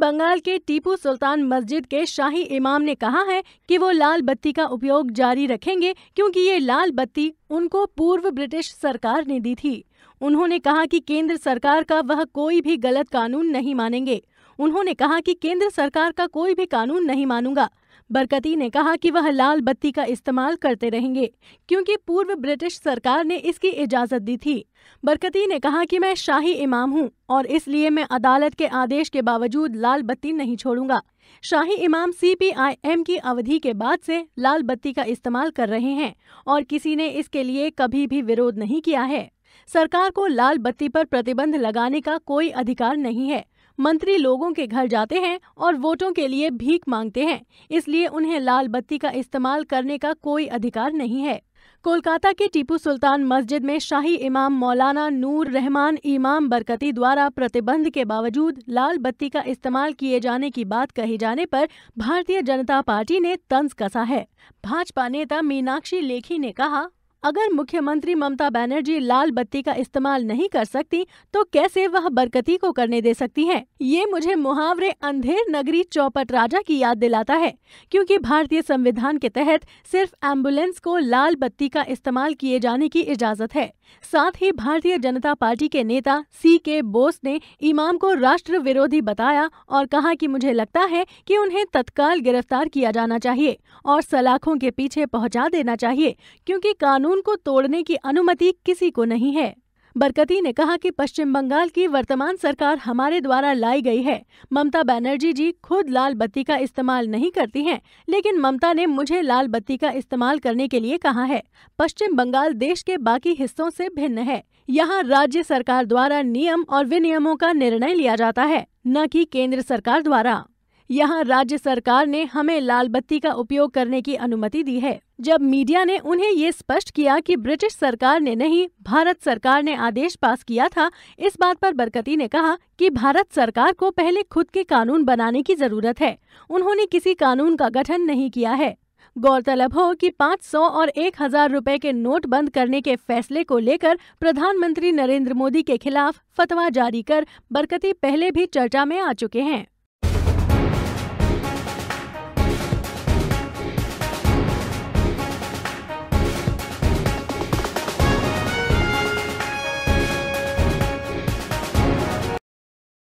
बंगाल के टीपू सुल्तान मस्जिद के शाही इमाम ने कहा है कि वो लाल बत्ती का उपयोग जारी रखेंगे क्योंकि ये लाल बत्ती उनको पूर्व ब्रिटिश सरकार ने दी थी उन्होंने कहा कि केंद्र सरकार का वह कोई भी गलत कानून नहीं मानेंगे उन्होंने कहा कि केंद्र सरकार का कोई भी कानून नहीं मानूंगा बरकती ने कहा कि वह लाल बत्ती का इस्तेमाल करते रहेंगे क्योंकि पूर्व ब्रिटिश सरकार ने इसकी इजाज़त दी थी बरकती ने कहा कि मैं शाही इमाम हूं और इसलिए मैं अदालत के आदेश के बावजूद लाल बत्ती नहीं छोड़ूंगा शाही इमाम सीपीआईएम की अवधि के बाद से लाल बत्ती का इस्तेमाल कर रहे हैं और किसी ने इसके लिए कभी भी विरोध नहीं किया है सरकार को लाल बत्ती पर प्रतिबंध लगाने का कोई अधिकार नहीं है मंत्री लोगों के घर जाते हैं और वोटों के लिए भीख मांगते हैं इसलिए उन्हें लाल बत्ती का इस्तेमाल करने का कोई अधिकार नहीं है कोलकाता के टीपू सुल्तान मस्जिद में शाही इमाम मौलाना नूर रहमान इमाम बरकती द्वारा प्रतिबंध के बावजूद लाल बत्ती का इस्तेमाल किए जाने की बात कही जाने पर भारतीय जनता पार्टी ने तंज कसा है भाजपा नेता मीनाक्षी लेखी ने कहा अगर मुख्यमंत्री ममता बनर्जी लाल बत्ती का इस्तेमाल नहीं कर सकती तो कैसे वह बरकती को करने दे सकती हैं? ये मुझे मुहावरे अंधेर नगरी चौपट राजा की याद दिलाता है क्योंकि भारतीय संविधान के तहत सिर्फ एम्बुलेंस को लाल बत्ती का इस्तेमाल किए जाने की इजाजत है साथ ही भारतीय जनता पार्टी के नेता सी के बोस ने इमाम को राष्ट्र विरोधी बताया और कहा कि मुझे लगता है कि उन्हें तत्काल गिरफ्तार किया जाना चाहिए और सलाखों के पीछे पहुंचा देना चाहिए क्योंकि कानून कानून को तोड़ने की अनुमति किसी को नहीं है बरकती ने कहा कि पश्चिम बंगाल की वर्तमान सरकार हमारे द्वारा लाई गई है ममता बनर्जी जी खुद लाल बत्ती का इस्तेमाल नहीं करती हैं, लेकिन ममता ने मुझे लाल बत्ती का इस्तेमाल करने के लिए कहा है पश्चिम बंगाल देश के बाकी हिस्सों से भिन्न है यहाँ राज्य सरकार द्वारा नियम और विनियमों का निर्णय लिया जाता है न की केंद्र सरकार द्वारा यहाँ राज्य सरकार ने हमें लाल बत्ती का उपयोग करने की अनुमति दी है जब मीडिया ने उन्हें ये स्पष्ट किया कि ब्रिटिश सरकार ने नहीं भारत सरकार ने आदेश पास किया था इस बात पर बरकती ने कहा कि भारत सरकार को पहले खुद के कानून बनाने की जरूरत है उन्होंने किसी कानून का गठन नहीं किया है गौरतलब हो कि 500 और 1000 रूपए के नोट बंद करने के फैसले को लेकर प्रधानमंत्री नरेंद्र मोदी के खिलाफ फतवा जारी कर बरकती पहले भी चर्चा में आ चुके हैं